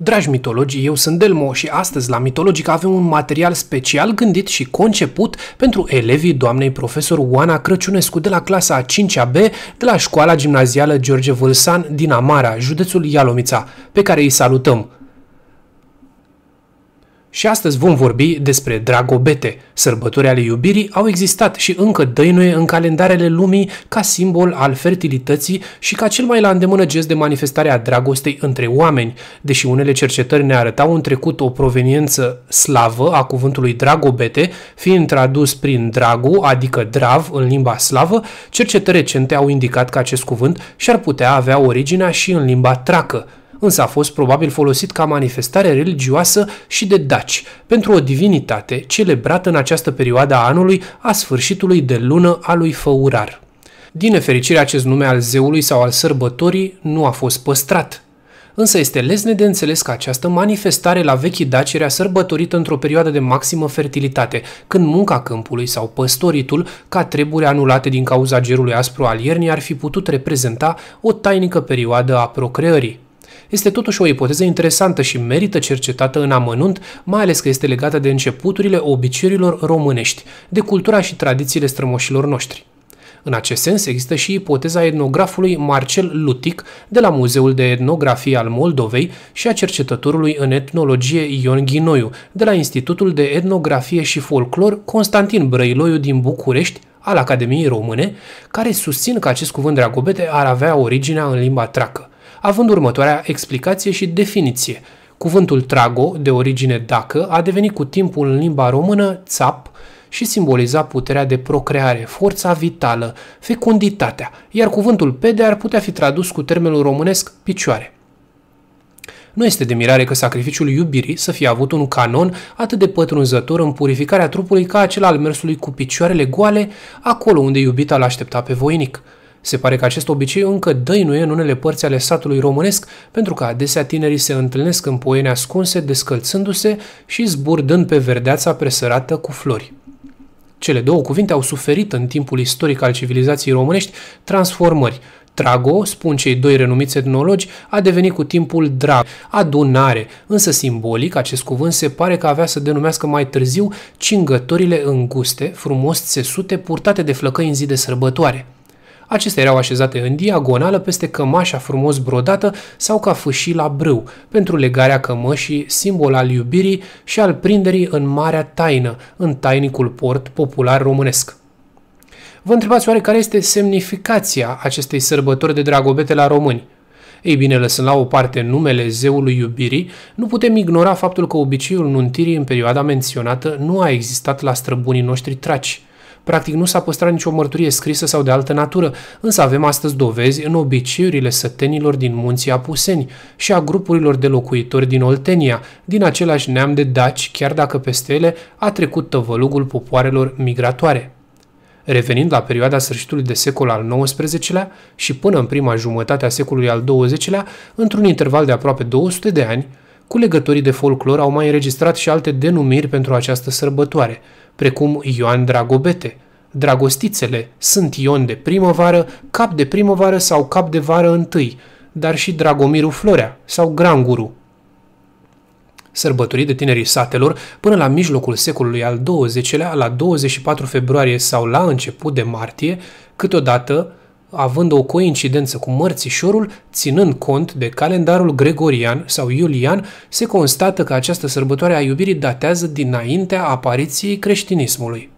Dragi mitologii, eu sunt Delmo și astăzi la Mitologica avem un material special gândit și conceput pentru elevii doamnei profesor Oana Crăciunescu de la clasa 5A-B de la școala gimnazială George Vâlsan din Amara, județul Ialomița, pe care îi salutăm. Și astăzi vom vorbi despre dragobete. Sărbători ale iubirii au existat și încă dăinuie în calendarele lumii ca simbol al fertilității și ca cel mai la îndemână gest de manifestare a dragostei între oameni. Deși unele cercetări ne arătau în trecut o proveniență slavă a cuvântului dragobete, fiind tradus prin dragu, adică drav în limba slavă, cercetări recente au indicat că acest cuvânt și-ar putea avea originea și în limba tracă însă a fost probabil folosit ca manifestare religioasă și de daci, pentru o divinitate celebrată în această perioadă a anului a sfârșitului de lună a lui Făurar. Din nefericire, acest nume al zeului sau al sărbătorii nu a fost păstrat, însă este lesne de înțeles că această manifestare la vechii daci era sărbătorită într-o perioadă de maximă fertilitate, când munca câmpului sau păstoritul, ca treburi anulate din cauza gerului aspru al iernii, ar fi putut reprezenta o tainică perioadă a procreării. Este totuși o ipoteză interesantă și merită cercetată în amănunt, mai ales că este legată de începuturile obiceiurilor românești, de cultura și tradițiile strămoșilor noștri. În acest sens există și ipoteza etnografului Marcel Lutic de la Muzeul de Etnografie al Moldovei și a cercetătorului în etnologie Ion Ghinoiu de la Institutul de Etnografie și Folclor Constantin Brăiloiu din București al Academiei Române, care susțin că acest cuvânt dragobete ar avea originea în limba tracă având următoarea explicație și definiție. Cuvântul trago, de origine dacă, a devenit cu timpul în limba română țap și simboliza puterea de procreare, forța vitală, fecunditatea, iar cuvântul pede ar putea fi tradus cu termenul românesc picioare. Nu este de mirare că sacrificiul iubirii să fie avut un canon atât de pătrunzător în purificarea trupului ca acela al mersului cu picioarele goale, acolo unde iubita l-aștepta pe voinic – se pare că acest obicei încă dăinuie în unele părți ale satului românesc, pentru că adesea tinerii se întâlnesc în poene ascunse, descălțându-se și zburdând pe verdeața presărată cu flori. Cele două cuvinte au suferit în timpul istoric al civilizației românești transformări. Trago, spun cei doi renumiți etnologi, a devenit cu timpul drag, adunare, însă simbolic acest cuvânt se pare că avea să denumească mai târziu cingătorile înguste, frumos țesute, purtate de flăcăi în zi de sărbătoare – Acestea erau așezate în diagonală peste cămașa frumos brodată sau ca fâșii la brâu, pentru legarea cămășii, simbol al iubirii și al prinderii în Marea Taină, în tainicul port popular românesc. Vă întrebați oare care este semnificația acestei sărbători de dragobete la români? Ei bine, lăsând la o parte numele zeului iubirii, nu putem ignora faptul că obiceiul nuntirii în perioada menționată nu a existat la străbunii noștri traci. Practic nu s-a păstrat nicio mărturie scrisă sau de altă natură, însă avem astăzi dovezi în obiceiurile sătenilor din munții Apuseni și a grupurilor de locuitori din Oltenia, din același neam de daci, chiar dacă peste ele a trecut tăvălugul popoarelor migratoare. Revenind la perioada sfârșitului de secol al XIX-lea și până în prima jumătate a secolului al XX-lea, într-un interval de aproape 200 de ani, culegătorii de folclor au mai înregistrat și alte denumiri pentru această sărbătoare – precum Ioan Dragobete, Dragostițele sunt Ion de primăvară, cap de primăvară sau cap de vară întâi, dar și Dragomiru Florea sau Granguru. Sărbătorii de tinerii satelor, până la mijlocul secolului al XX-lea, la 24 februarie sau la început de martie, câteodată având o coincidență cu mărțișorul, ținând cont de calendarul gregorian sau iulian, se constată că această sărbătoare a iubirii datează dinaintea apariției creștinismului.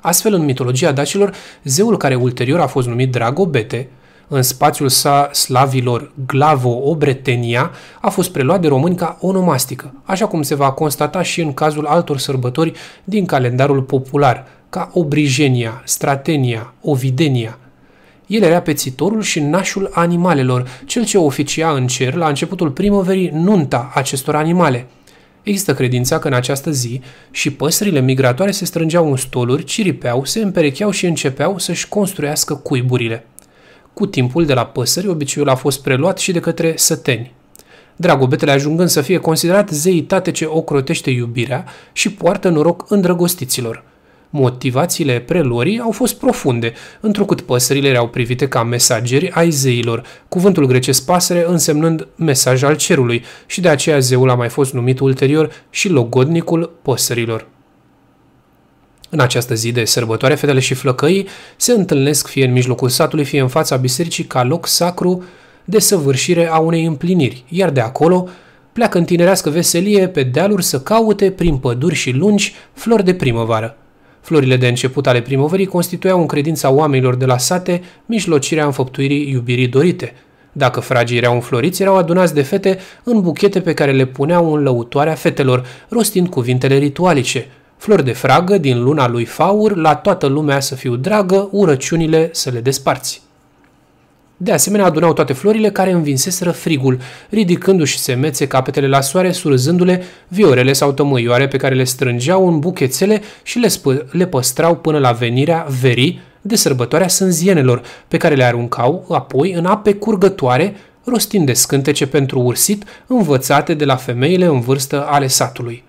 Astfel, în mitologia dacilor, zeul care ulterior a fost numit Dragobete, în spațiul sa slavilor Glavo-Obretenia, a fost preluat de români ca onomastică, așa cum se va constata și în cazul altor sărbători din calendarul popular, ca Obrigenia, Stratenia, Ovidenia, el era pețitorul și nașul animalelor, cel ce oficia în cer la începutul primăverii nunta acestor animale. Există credința că în această zi și păsările migratoare se strângeau în stoluri, ciripeau, se împerecheau și începeau să-și construiască cuiburile. Cu timpul de la păsări, obiceiul a fost preluat și de către săteni. Dragobetele ajungând să fie considerat zeitate ce ocrotește iubirea și poartă noroc îndrăgostiților – Motivațiile prelorii au fost profunde, întrucât păsările erau privite ca mesageri ai zeilor, cuvântul grecesc pasăre însemnând mesaj al cerului și de aceea zeul a mai fost numit ulterior și logodnicul păsărilor. În această zi de sărbătoare, fetele și flăcăii se întâlnesc fie în mijlocul satului, fie în fața bisericii ca loc sacru de săvârșire a unei împliniri, iar de acolo pleacă în tinerească veselie pe dealuri să caute prin păduri și lungi flori de primăvară. Florile de început ale primăverii constituiau în credința oamenilor de la sate mijlocirea înfăptuirii iubirii dorite. Dacă fragii erau înfloriți, erau adunați de fete în buchete pe care le puneau în lăutoarea fetelor, rostind cuvintele ritualice. Flori de fragă din luna lui Faur, la toată lumea să fiu dragă, urăciunile să le desparți. De asemenea, adunau toate florile care învinseseră frigul, ridicându-și semețe capetele la soare, surzându-le viorele sau tămâioare pe care le strângeau în buchețele și le, sp- le păstrau până la venirea verii de sărbătoarea sânzienelor, pe care le aruncau apoi în ape curgătoare, rostind de scântece pentru ursit învățate de la femeile în vârstă ale satului.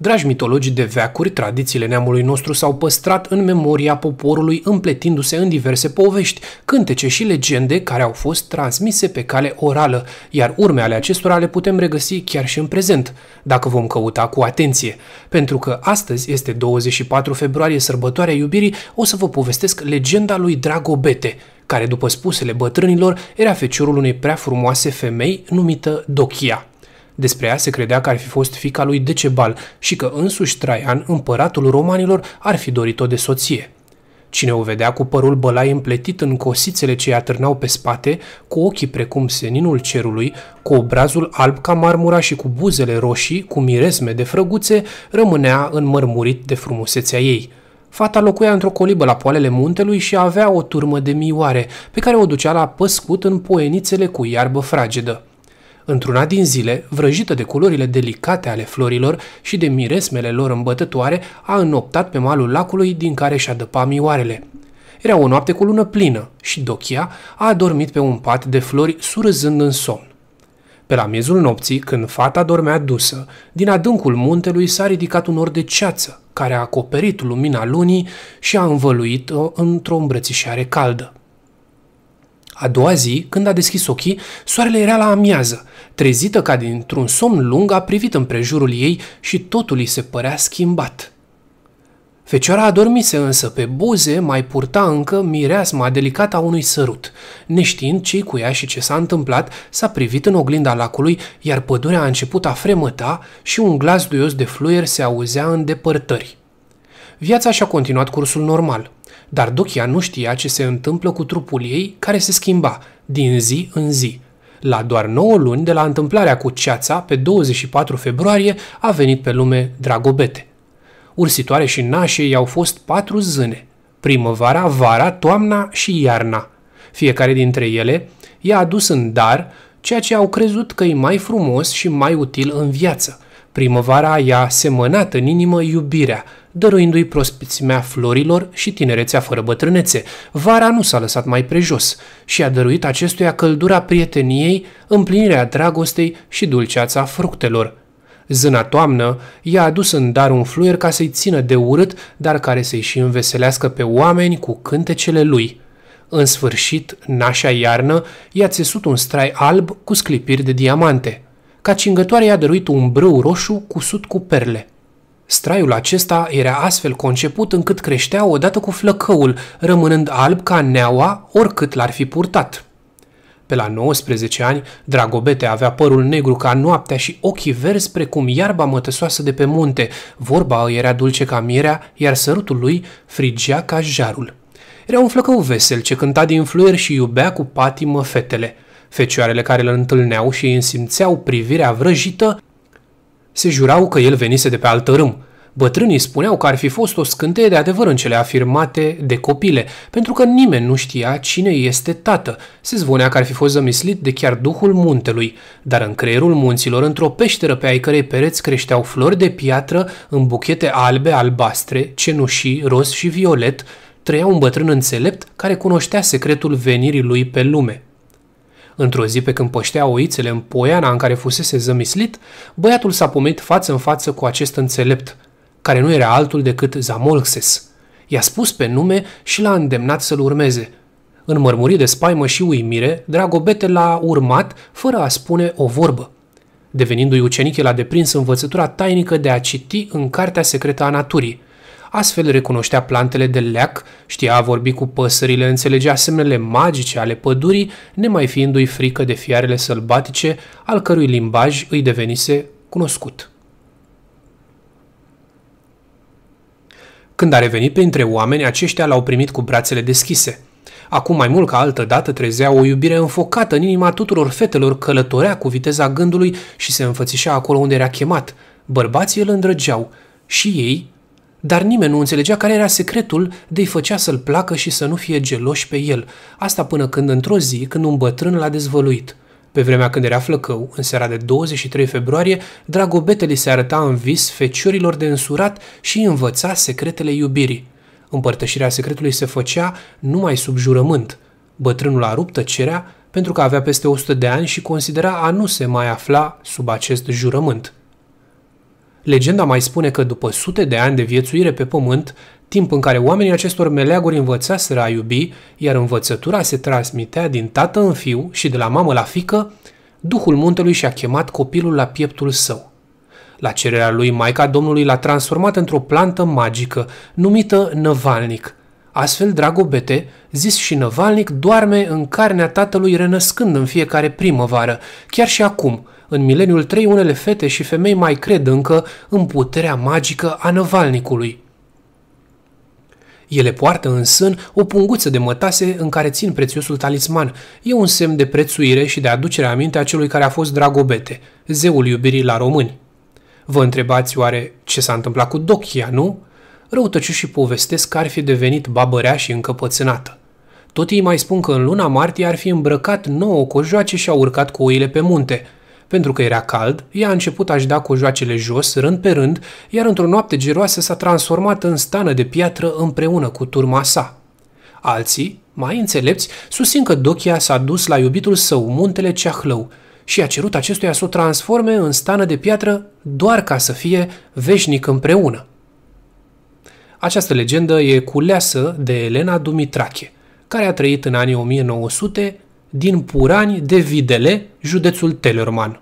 Dragi mitologi de veacuri, tradițiile neamului nostru s-au păstrat în memoria poporului împletindu-se în diverse povești, cântece și legende care au fost transmise pe cale orală, iar urme ale acestora le putem regăsi chiar și în prezent, dacă vom căuta cu atenție. Pentru că astăzi este 24 februarie, sărbătoarea iubirii, o să vă povestesc legenda lui Dragobete, care, după spusele bătrânilor, era feciorul unei prea frumoase femei numită Dochia. Despre ea se credea că ar fi fost fica lui Decebal și că însuși Traian, împăratul romanilor, ar fi dorit-o de soție. Cine o vedea cu părul bălai împletit în cosițele ce târnau pe spate, cu ochii precum seninul cerului, cu obrazul alb ca marmura și cu buzele roșii, cu mirezme de frăguțe, rămânea înmărmurit de frumusețea ei. Fata locuia într-o colibă la poalele muntelui și avea o turmă de mioare, pe care o ducea la păscut în poenițele cu iarbă fragedă. Într-una din zile, vrăjită de culorile delicate ale florilor și de miresmele lor îmbătătoare, a înoptat pe malul lacului din care și-a dăpa mioarele. Era o noapte cu lună plină și Dochia a adormit pe un pat de flori surâzând în somn. Pe la miezul nopții, când fata dormea dusă, din adâncul muntelui s-a ridicat un or de ceață, care a acoperit lumina lunii și a învăluit-o într-o îmbrățișare caldă. A doua zi, când a deschis ochii, soarele era la amiază. Trezită ca dintr-un somn lung, a privit împrejurul ei și totul îi se părea schimbat. Fecioara adormise însă pe buze mai purta încă mireasma delicată a unui sărut. Neștiind ce cu ea și ce s-a întâmplat, s-a privit în oglinda lacului, iar pădurea a început a fremăta și un glas duios de fluier se auzea în depărtări. Viața și-a continuat cursul normal dar Dochia nu știa ce se întâmplă cu trupul ei care se schimba din zi în zi. La doar 9 luni de la întâmplarea cu ceața, pe 24 februarie, a venit pe lume Dragobete. Ursitoare și nașe i-au fost patru zâne, primăvara, vara, toamna și iarna. Fiecare dintre ele i-a adus în dar ceea ce au crezut că e mai frumos și mai util în viață – Primăvara i-a semănat în inimă iubirea, dăruindu-i prospețimea florilor și tinerețea fără bătrânețe. Vara nu s-a lăsat mai prejos și a dăruit acestuia căldura prieteniei, împlinirea dragostei și dulceața fructelor. Zâna toamnă i-a adus în dar un fluier ca să-i țină de urât, dar care să-i și înveselească pe oameni cu cântecele lui. În sfârșit, nașa iarnă i-a țesut un strai alb cu sclipiri de diamante – ca cingătoare i-a dăruit un brâu roșu cusut cu perle. Straiul acesta era astfel conceput încât creștea odată cu flăcăul, rămânând alb ca neaua oricât l-ar fi purtat. Pe la 19 ani, Dragobete avea părul negru ca noaptea și ochii verzi precum iarba mătăsoasă de pe munte, vorba îi era dulce ca mierea, iar sărutul lui frigea ca jarul. Era un flăcău vesel ce cânta din fluier și iubea cu patimă fetele – Fecioarele care îl întâlneau și îi simțeau privirea vrăjită se jurau că el venise de pe altă râm. Bătrânii spuneau că ar fi fost o scânteie de adevăr în cele afirmate de copile, pentru că nimeni nu știa cine este tată. Se zvonea că ar fi fost zămislit de chiar duhul muntelui, dar în creierul munților, într-o peșteră pe ai cărei pereți creșteau flori de piatră în buchete albe, albastre, cenușii, roz și violet, trăia un bătrân înțelept care cunoștea secretul venirii lui pe lume. Într-o zi pe când păștea oițele în poiana în care fusese zămislit, băiatul s-a pomenit față în față cu acest înțelept, care nu era altul decât Zamolxes. I-a spus pe nume și l-a îndemnat să-l urmeze. În mărmuri de spaimă și uimire, Dragobete l-a urmat fără a spune o vorbă. Devenindu-i ucenic, el a deprins învățătura tainică de a citi în Cartea Secretă a Naturii – Astfel recunoștea plantele de leac, știa a vorbi cu păsările, înțelegea semnele magice ale pădurii, nemai fiindu-i frică de fiarele sălbatice, al cărui limbaj îi devenise cunoscut. Când a revenit printre oameni, aceștia l-au primit cu brațele deschise – Acum mai mult ca altă dată trezea o iubire înfocată în inima tuturor fetelor, călătorea cu viteza gândului și se înfățișa acolo unde era chemat. Bărbații îl îndrăgeau și ei dar nimeni nu înțelegea care era secretul de-i făcea să-l placă și să nu fie geloși pe el, asta până când într-o zi, când un bătrân l-a dezvăluit. Pe vremea când era flăcău, în seara de 23 februarie, dragobetele se arăta în vis feciorilor de însurat și învăța secretele iubirii. Împărtășirea secretului se făcea numai sub jurământ. Bătrânul a rupt tăcerea pentru că avea peste 100 de ani și considera a nu se mai afla sub acest jurământ. Legenda mai spune că după sute de ani de viețuire pe pământ, timp în care oamenii acestor meleaguri învățaseră a iubi, iar învățătura se transmitea din tată în fiu și de la mamă la fică, Duhul Muntelui și-a chemat copilul la pieptul său. La cererea lui, Maica Domnului l-a transformat într-o plantă magică, numită năvalnic. Astfel, Dragobete, zis și năvalnic, doarme în carnea tatălui renăscând în fiecare primăvară, chiar și acum – în mileniul 3, unele fete și femei mai cred încă în puterea magică a năvalnicului. Ele poartă în sân o punguță de mătase în care țin prețiosul talisman. E un semn de prețuire și de aducere aminte a celui care a fost Dragobete, zeul iubirii la români. Vă întrebați oare ce s-a întâmplat cu Dochia, nu? Răutăcioșii povestesc că ar fi devenit babărea și încăpățânată. Tot ei mai spun că în luna martie ar fi îmbrăcat nouă cojoace și a urcat cu oile pe munte – pentru că era cald, ea a început a-și da joacele jos, rând pe rând, iar într-o noapte geroasă s-a transformat în stană de piatră împreună cu turma sa. Alții, mai înțelepți, susțin că Dochia s-a dus la iubitul său, muntele Ceahlău, și a cerut acestuia să o transforme în stană de piatră doar ca să fie veșnic împreună. Această legendă e culeasă de Elena Dumitrache, care a trăit în anii 1900 din Purani de Videle, județul Telorman.